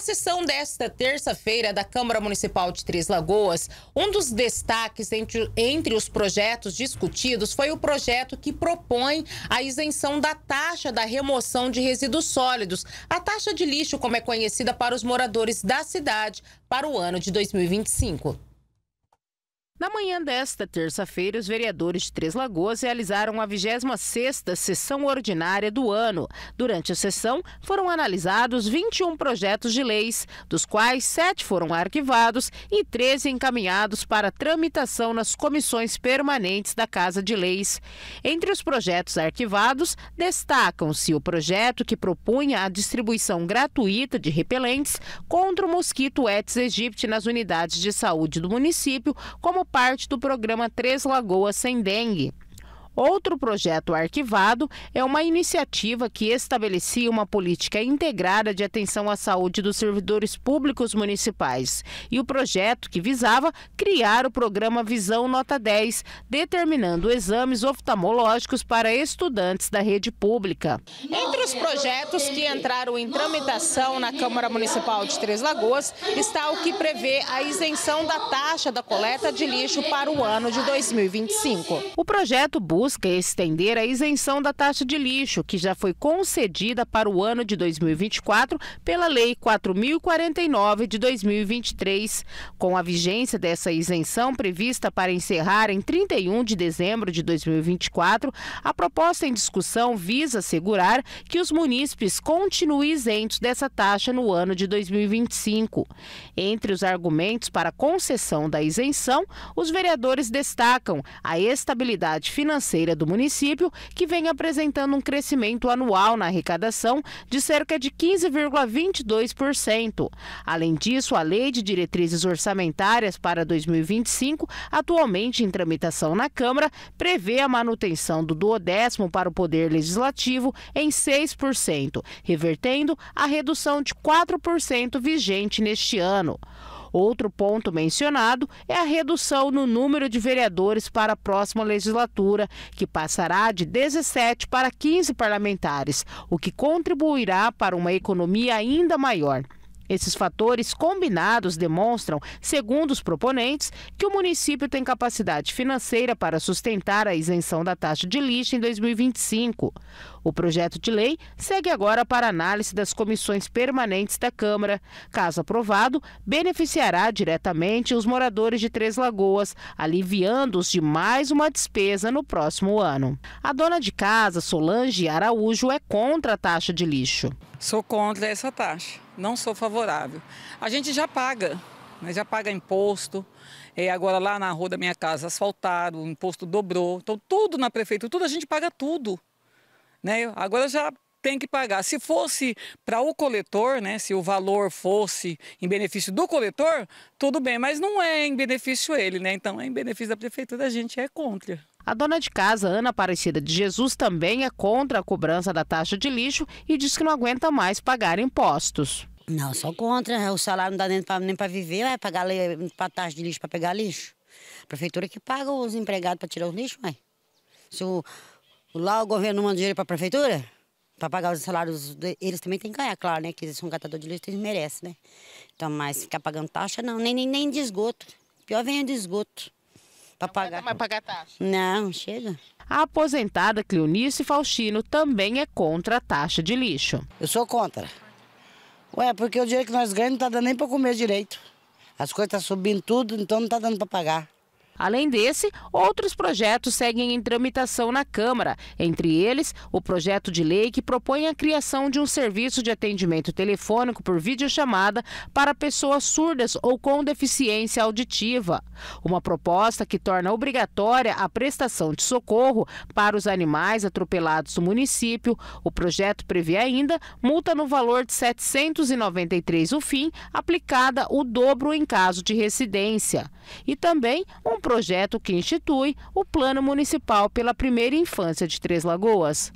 Na sessão desta terça-feira da Câmara Municipal de Três Lagoas, um dos destaques entre, entre os projetos discutidos foi o projeto que propõe a isenção da taxa da remoção de resíduos sólidos, a taxa de lixo, como é conhecida para os moradores da cidade, para o ano de 2025. Na manhã desta terça-feira, os vereadores de Três Lagoas realizaram a 26ª sessão ordinária do ano. Durante a sessão, foram analisados 21 projetos de leis, dos quais 7 foram arquivados e 13 encaminhados para tramitação nas comissões permanentes da Casa de Leis. Entre os projetos arquivados, destacam-se o projeto que propunha a distribuição gratuita de repelentes contra o mosquito Aedes aegypti nas unidades de saúde do município, como parte do programa Três Lagoas Sem Dengue. Outro projeto arquivado é uma iniciativa que estabelecia uma política integrada de atenção à saúde dos servidores públicos municipais. E o projeto que visava criar o programa Visão Nota 10, determinando exames oftalmológicos para estudantes da rede pública. Entre os projetos que entraram em tramitação na Câmara Municipal de Três Lagoas está o que prevê a isenção da taxa da coleta de lixo para o ano de 2025. O projeto busca busca estender a isenção da taxa de lixo, que já foi concedida para o ano de 2024 pela Lei 4049 de 2023. Com a vigência dessa isenção prevista para encerrar em 31 de dezembro de 2024, a proposta em discussão visa assegurar que os munícipes continuem isentos dessa taxa no ano de 2025. Entre os argumentos para concessão da isenção, os vereadores destacam a estabilidade financeira financeira do município, que vem apresentando um crescimento anual na arrecadação de cerca de 15,22%. Além disso, a Lei de Diretrizes Orçamentárias para 2025, atualmente em tramitação na Câmara, prevê a manutenção do duodécimo para o Poder Legislativo em 6%, revertendo a redução de 4% vigente neste ano. Outro ponto mencionado é a redução no número de vereadores para a próxima legislatura, que passará de 17 para 15 parlamentares, o que contribuirá para uma economia ainda maior. Esses fatores combinados demonstram, segundo os proponentes, que o município tem capacidade financeira para sustentar a isenção da taxa de lixo em 2025. O projeto de lei segue agora para análise das comissões permanentes da Câmara. Caso aprovado, beneficiará diretamente os moradores de Três Lagoas, aliviando-os de mais uma despesa no próximo ano. A dona de casa, Solange Araújo, é contra a taxa de lixo. Sou contra essa taxa não sou favorável. A gente já paga, mas já paga imposto. É, agora lá na rua da minha casa asfaltaram, o imposto dobrou. Então tudo na prefeitura, tudo a gente paga tudo. Né? Agora já tem que pagar. Se fosse para o coletor, né, se o valor fosse em benefício do coletor, tudo bem, mas não é em benefício ele, né? Então é em benefício da prefeitura, a gente é contra. A dona de casa, Ana Aparecida de Jesus, também é contra a cobrança da taxa de lixo e diz que não aguenta mais pagar impostos. Não, sou contra. Né? O salário não dá nem para nem pra viver, vai pagar para taxa de lixo para pegar lixo. A prefeitura que paga os empregados para tirar os lixos, ué. Se o, lá o governo manda dinheiro para a prefeitura, para pagar os salários, eles também têm que ganhar, claro, né? Que eles são catador de lixo, eles merecem, né? Então, mas ficar pagando taxa, não, nem, nem, nem de esgoto. Pior vem o de esgoto. Para pagar. Não pagar taxa? Não, chega. A aposentada Cleonice Faustino também é contra a taxa de lixo. Eu sou contra. Ué, porque o dinheiro que nós ganhamos não está dando nem para comer direito. As coisas estão tá subindo tudo, então não está dando para pagar. Além desse, outros projetos seguem em tramitação na Câmara, entre eles o projeto de lei que propõe a criação de um serviço de atendimento telefônico por videochamada para pessoas surdas ou com deficiência auditiva. Uma proposta que torna obrigatória a prestação de socorro para os animais atropelados do município. O projeto prevê ainda multa no valor de 793 o fim, aplicada o dobro em caso de residência. E também um projeto que institui o Plano Municipal pela Primeira Infância de Três Lagoas.